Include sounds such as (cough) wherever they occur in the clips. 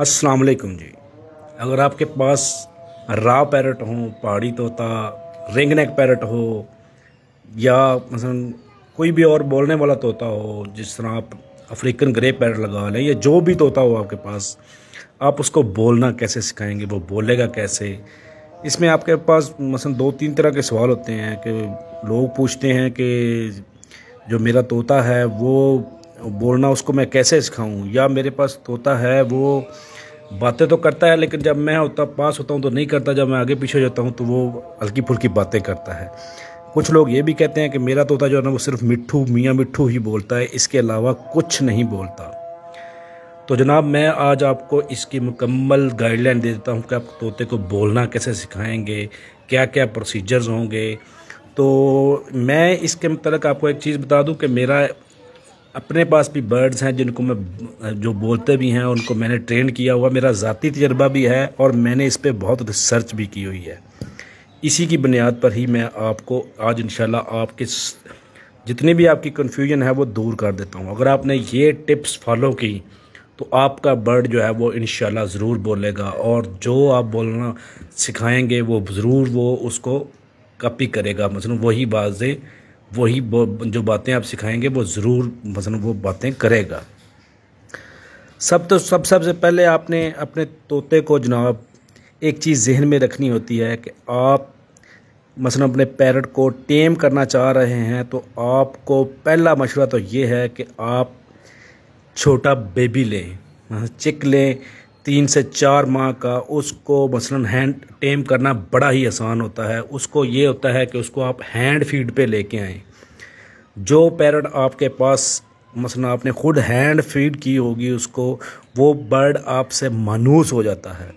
अस्सलाम वालेकुम जी अगर आपके पास रा पैरट हो पहाड़ी तोता रिंगनेक पैरट हो या मसलन कोई भी और बोलने वाला तोता हो जिस तरह आप अफ्रीकन ग्रे पैरट लगा लें या जो भी तोता हो आपके पास आप उसको बोलना कैसे सिखाएंगे वो बोलेगा कैसे इसमें आपके पास मसलन दो तीन तरह के सवाल होते हैं कि लोग पूछते हैं कि जो मेरा तोता है वो बोलना उसको मैं कैसे सिखाऊँ या मेरे पास तोता है वो बातें तो करता है लेकिन जब मैं होता पास होता हूँ तो नहीं करता जब मैं आगे पीछे जाता हूँ तो वो हल्की फुल्की बातें करता है कुछ लोग ये भी कहते हैं कि मेरा तोता जो है ना वो सिर्फ मिट्ठू मियाँ मिट्ठू ही बोलता है इसके अलावा कुछ नहीं बोलता तो जनाब मैं आज आपको इसकी मुकम्मल गाइडलाइन दे देता हूँ कि आप तोते को बोलना कैसे सिखाएंगे क्या क्या प्रोसीजर्स होंगे तो मैं इसके मतलब आपको एक चीज़ बता दूं कि मेरा अपने पास भी बर्ड्स हैं जिनको मैं जो बोलते भी हैं उनको मैंने ट्रेन किया हुआ मेरा ज़ाती तजर्बा भी है और मैंने इस पर बहुत रिसर्च भी की हुई है इसी की बुनियाद पर ही मैं आपको आज इन आपके जितनी भी आपकी कन्फ्यूजन है वो दूर कर देता हूँ अगर आपने ये टिप्स फॉलो की तो आपका बर्ड जो है वो इन ज़रूर बोलेगा और जो आप बोलना सिखाएंगे वो ज़रूर वो उसको कॉपी करेगा मतलब वही बाजें वही जो बातें आप सिखाएंगे वो ज़रूर मतलब वो बातें करेगा सब तो सब सबसे पहले आपने अपने तोते को जनाब एक चीज़ जहन में रखनी होती है कि आप मसलन मतलब अपने पैरट को टेम करना चाह रहे हैं तो आपको पहला मशवरा तो ये है कि आप छोटा बेबी लें मतलब चिक लें तीन से चार माह का उसको मसलन हैंड टेम करना बड़ा ही आसान होता है उसको ये होता है कि उसको आप हैंड फीड पे लेके आए जो पैरट आपके पास मसलन आपने खुद हैंड फीड की होगी उसको वो बर्ड आपसे मानूस हो जाता है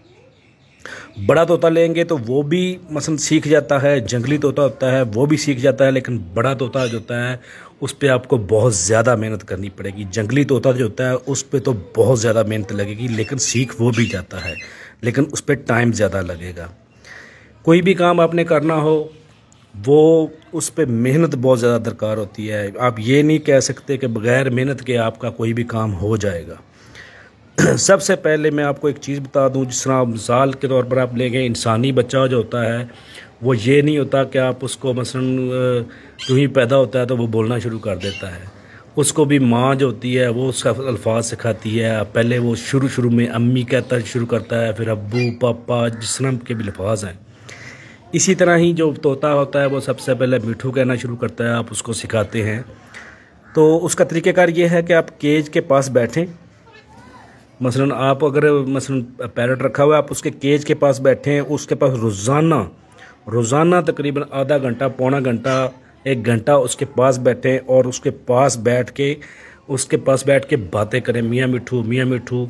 बड़ा तोता लेंगे तो वो भी मसलन सीख जाता है जंगली तोता होता है वो भी सीख जाता है लेकिन बड़ा तोता जो होता है उस पर आपको बहुत ज़्यादा मेहनत करनी पड़ेगी जंगली तोता जो होता है उस पर तो बहुत ज़्यादा मेहनत लगेगी लेकिन सीख वो भी जाता है लेकिन उस पर टाइम ज़्यादा लगेगा कोई भी काम आपने करना हो वो उस पर मेहनत बहुत ज़्यादा दरकार होती है आप ये नहीं कह सकते कि बग़ैर मेहनत के आपका कोई भी काम हो जाएगा (clears throat) सबसे पहले मैं आपको एक चीज़ बता दूं जिस तरह मिसाल के तौर पर आप ले गए इंसानी बच्चा जो होता है वो ये नहीं होता कि आप उसको मसलन जो ही पैदा होता है तो वो बोलना शुरू कर देता है उसको भी माँ जो होती है वो उसका अल्फाज सिखाती है पहले वो शुरू शुरू में अम्मी कहता शुरू करता है फिर अबू पापा जिस तरह के भी अल्फाज हैं इसी तरह ही जो तोता होता है वो सबसे पहले मीठू कहना शुरू करता है आप उसको सिखाते हैं तो उसका तरीक़ेकार ये है कि आप केज के पास बैठें मसलन आप अगर मसलन पैरट रखा हुआ है आप उसके केज के पास बैठे हैं उसके पास रोज़ाना रोज़ाना तकरीबन आधा घंटा पौना घंटा एक घंटा उसके पास बैठें और उसके पास बैठ के उसके पास बैठ के बातें करें मियाँ मिठू मियाँ मिठू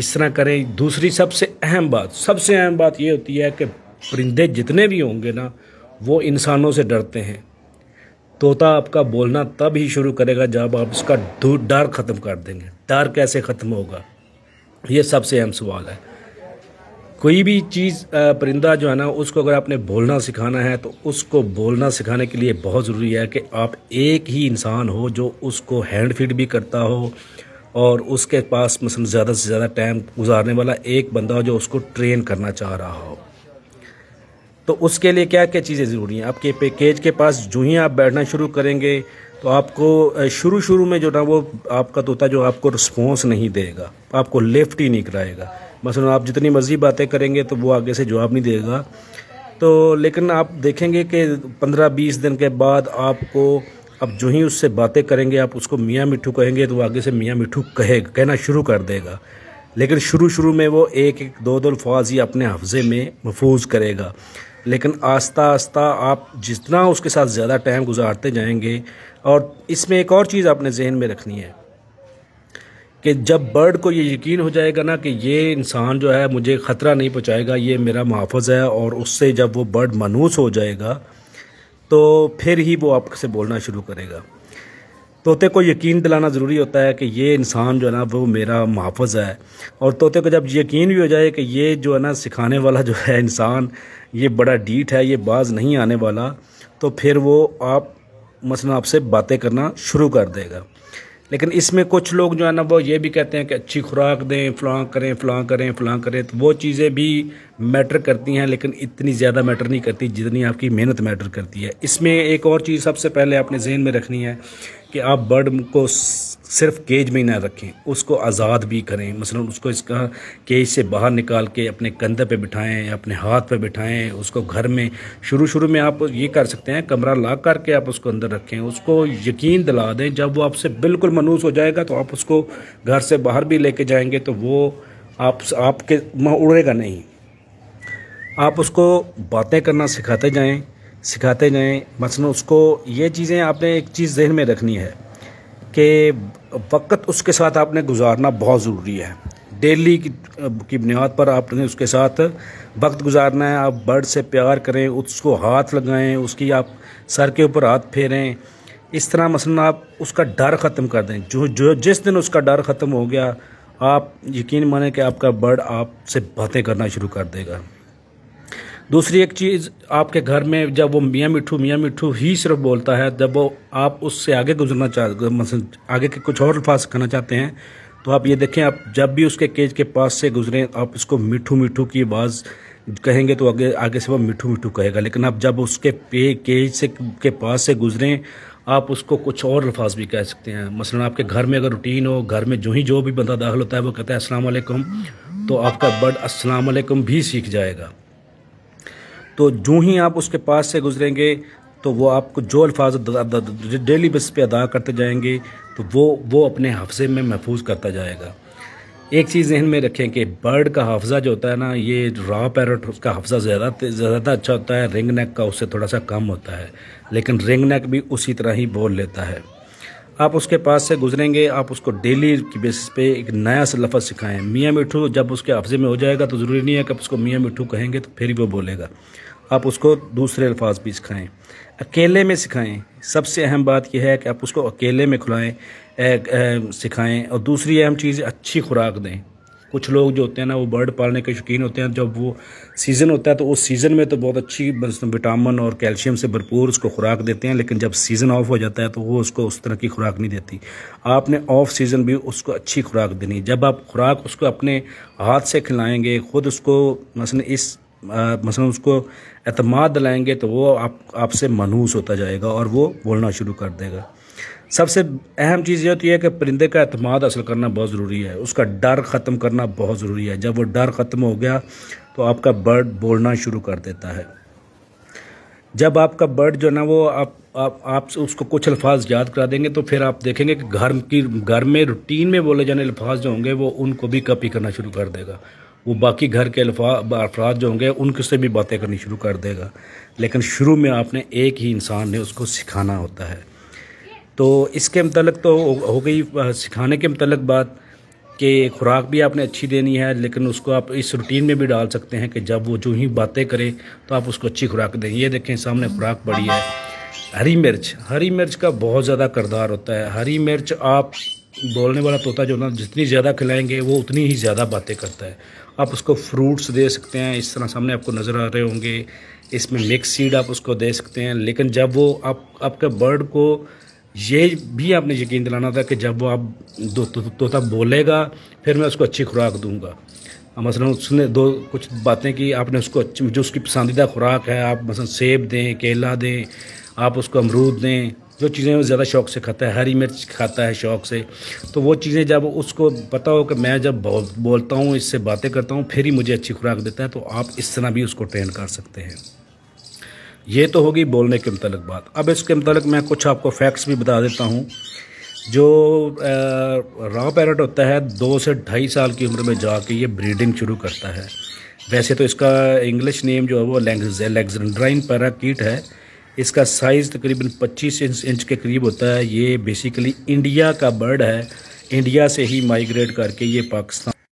इस तरह करें दूसरी सबसे अहम बात सबसे अहम बात ये होती है कि परिंदे जितने भी होंगे ना वो इंसानों से डरते हैं तोता आपका बोलना तब ही शुरू करेगा जब आप इसका डर ख़त्म कर देंगे डर कैसे ख़त्म होगा ये सबसे अहम सवाल है कोई भी चीज़ परिंदा जो है ना उसको अगर आपने बोलना सिखाना है तो उसको बोलना सिखाने के लिए बहुत ज़रूरी है कि आप एक ही इंसान हो जो उसको हैंड फीड भी करता हो और उसके पास मसलन ज़्यादा से ज़्यादा टाइम गुजारने वाला एक बंदा हो जो उसको ट्रेन करना चाह रहा हो तो उसके लिए क्या क्या चीज़ें ज़रूरी हैं आपके पैकेज के पास जो ही आप बैठना शुरू करेंगे तो आपको शुरू शुरू में जो ना वो आपका तोता जो आपको रिस्पॉन्स नहीं देगा आपको लेफ्ट ही नहीं कराएगा मसल आप जितनी मर्जी बातें करेंगे तो वो आगे से जवाब नहीं देगा तो लेकिन आप देखेंगे कि पंद्रह बीस दिन के बाद आपको अब जो ही उससे बातें करेंगे आप उसको मियाँ मिठू कहेंगे तो वो आगे से मियाँ मिठू कहेगा कहना शुरू कर देगा लेकिन शुरू शुरू में वो एक एक दो दो अल्फाज ही अपने हफ्ज़े में महफूज करेगा लेकिन आस्ता आस्ता आप जितना उसके साथ ज़्यादा टाइम गुजारते जाएंगे और इसमें एक और चीज़ आपने जहन में रखनी है कि जब बर्ड को ये यकीन हो जाएगा ना कि ये इंसान जो है मुझे ख़तरा नहीं पहुँचाएगा ये मेरा मुहाफ़ है और उससे जब वो बर्ड मनूस हो जाएगा तो फिर ही वो आपसे बोलना शुरू करेगा तो तोते को यकीन दिलाना ज़रूरी होता है कि ये इंसान जो है ना वो मेरा मुहाफ़ है और तोते को जब यकीन भी हो जाए कि ये जो है ना सिखाने वाला जो है इंसान ये बड़ा डीट है ये बाज नहीं आने वाला तो फिर वो आप मसला आपसे बातें करना शुरू कर देगा लेकिन इसमें कुछ लोग जो है ना वो ये भी कहते हैं कि अच्छी खुराक दें फ्लॉँ करें फ्लॉँ करें फ़लाँ करें तो वो चीज़ें भी मैटर करती हैं लेकिन इतनी ज़्यादा मैटर नहीं करती जितनी आपकी मेहनत मैटर करती है इसमें एक और चीज़ सबसे पहले आपने जहन में रखनी है कि आप बर्ड को सिर्फ केज में ही ना रखें उसको आज़ाद भी करें मसलन उसको इसका केज से बाहर निकाल के अपने कंधे पे बिठाएं अपने हाथ पे बिठाएं उसको घर में शुरू शुरू में आप ये कर सकते हैं कमरा ला करके आप उसको अंदर रखें उसको यकीन दिला दें जब वो आपसे बिल्कुल मनूस हो जाएगा तो आप उसको घर से बाहर भी लेके जाएंगे तो वो आप आपके उड़ेगा नहीं आप उसको बातें करना सिखाते जाएँ सिखाते जाएं मसलन उसको ये चीज़ें आपने एक चीज़ जहन में रखनी है कि वक्त उसके साथ आपने गुजारना बहुत ज़रूरी है डेली की, की बुनियाद पर आपने उसके साथ वक्त गुजारना है आप बर्ड से प्यार करें उसको हाथ लगाएं उसकी आप सर के ऊपर हाथ फेरें इस तरह मसलन आप उसका डर ख़त्म कर दें जो जो जिस दिन उसका डर ख़त्म हो गया आप यकीन माने कि आपका बर्ड आपसे बातें करना शुरू कर देगा दूसरी एक चीज़ आपके घर में जब वो मियाँ मिठू मियाँ मिठू ही सिर्फ बोलता है जब वो आप उससे आगे गुजरना चाह मतलब आगे के कुछ और अल्फाज कहना चाहते हैं तो आप ये देखें आप जब भी उसके केज के पास से गुजरें आप उसको मिठू मिठू की आवाज़ कहेंगे तो आगे आगे से वो मिठू मिठू कहेगा लेकिन आप जब उसके पे केज से के पास से गुजरें आप उसको कुछ और अल्फाज भी कह सकते हैं मसलन आपके घर में अगर रूटीन हो घर में जो ही जो भी बंदा दाखिल होता है वो कहता है अस्सलाम तो आपका बर्ड अस्सलाम भी सीख जाएगा तो जूँ ही आप उसके पास से गुजरेंगे तो वो आपको जो अल्फाज डेली बेस पे अदा करते जाएंगे तो वो वो अपने हफ्जे में महफूज करता जाएगा एक चीज़ जहन में रखें कि बर्ड का हफ्ज़ा जो होता है ना ये रॉ पैरट उसका हफ्ज़ा ज़्यादा ज़्यादा अच्छा होता है रिंग नेक का उससे थोड़ा सा कम होता है लेकिन रिंग नेक भी उसी तरह ही बोल लेता है आप उसके पास से गुजरेंगे आप उसको डेली की बेसिस पे एक नया लफ्ज़ सिखाएं मियाँ मिठू जब उसके हफ्जे में हो जाएगा तो ज़रूरी नहीं है कि आप उसको मियाँ मिठू कहेंगे तो फिर भी वो बोलेगा आप उसको दूसरे अल्फाज भी सिखाएं अकेले में सिखाएँ सबसे अहम बात यह है कि आप उसको अकेले में खुलाएँ सिखाएँ और दूसरी अहम चीज़ अच्छी खुराक दें कुछ लोग जो होते हैं ना वो बर्ड पालने के शौकीन होते हैं जब वो सीज़न होता है तो उस सीज़न में तो बहुत अच्छी विटामिन और कैल्शियम से भरपूर उसको खुराक देते हैं लेकिन जब सीज़न ऑफ हो जाता है तो वो उसको उस तरह की खुराक नहीं देती आपने ऑफ सीज़न भी उसको अच्छी खुराक देनी जब आप खुराक उसको अपने हाथ से खिलाएँगे ख़ुद उसको मसल इस मसलन उसको अतमाद दिलाएंगे तो वो आप आपसे मनहूस होता जाएगा और वो बोलना शुरू कर देगा सबसे अहम चीज़ यह होती है कि परिंदे का अतमाद हासिल करना बहुत ज़रूरी है उसका डर ख़त्म करना बहुत ज़रूरी है जब वो डर ख़त्म हो गया तो आपका बर्ड बोलना शुरू कर देता है जब आपका बर्ड जो ना वो आप आप आप उसको कुछ अल्फाज याद करा देंगे तो फिर आप देखेंगे कि घर की घर में रूटीन में बोले जाने अल्फाज जो होंगे वो उनको भी कॉपी करना शुरू कर देगा वो बाकी घर के अफराद जो होंगे उनके से भी बातें करनी शुरू कर देगा लेकिन शुरू में आपने एक ही इंसान ने उसको सिखाना होता है तो इसके मतलब तो हो गई सिखाने के मतलब बात कि खुराक भी आपने अच्छी देनी है लेकिन उसको आप इस रूटीन में भी डाल सकते हैं कि जब वो जो ही बातें करे तो आप उसको अच्छी खुराक दें ये देखें सामने खुराक बड़ी है हरी मिर्च हरी मिर्च का बहुत ज़्यादा करदार होता है हरी मिर्च आप बोलने वाला तोता जो ना जितनी ज़्यादा खिलाएंगे वो उतनी ही ज़्यादा बातें करता है आप उसको फ्रूट्स दे सकते हैं इस तरह सामने आपको नज़र आ रहे होंगे इसमें मिक्स सीड आप उसको दे सकते हैं लेकिन जब वो आप आपके बर्ड को ये भी आपने यकीन दिलाना था कि जब वो आप दो तोता तो बोलेगा फिर मैं उसको अच्छी खुराक दूंगा मसलन उसने दो कुछ बातें की आपने उसको जो उसकी पसंदीदा खुराक है आप मसलन सेब दें केला दें आप उसको अमरूद दें जो चीज़ें वो ज़्यादा शौक से खाता है हरी मिर्च खाता है शौक से तो वो चीज़ें जब उसको पता हो कि मैं जब बोलता हूँ इससे बातें करता हूँ फिर ही मुझे अच्छी खुराक देता है तो आप इस तरह भी उसको ट्रेन कर सकते हैं ये तो होगी बोलने के मतलब बात अब इसके मतलब मैं कुछ आपको फैक्ट्स भी बता देता हूँ जो रॉ पैरट होता है दो से ढाई साल की उम्र में जाके ये ब्रीडिंग शुरू करता है वैसे तो इसका इंग्लिश नेम जो है वो लेग्जेंड्राइन पैराकीट है इसका साइज़ तकरीबन 25 इंच इंच के करीब होता है ये बेसिकली इंडिया का बर्ड है इंडिया से ही माइग्रेट करके ये पाकिस्तान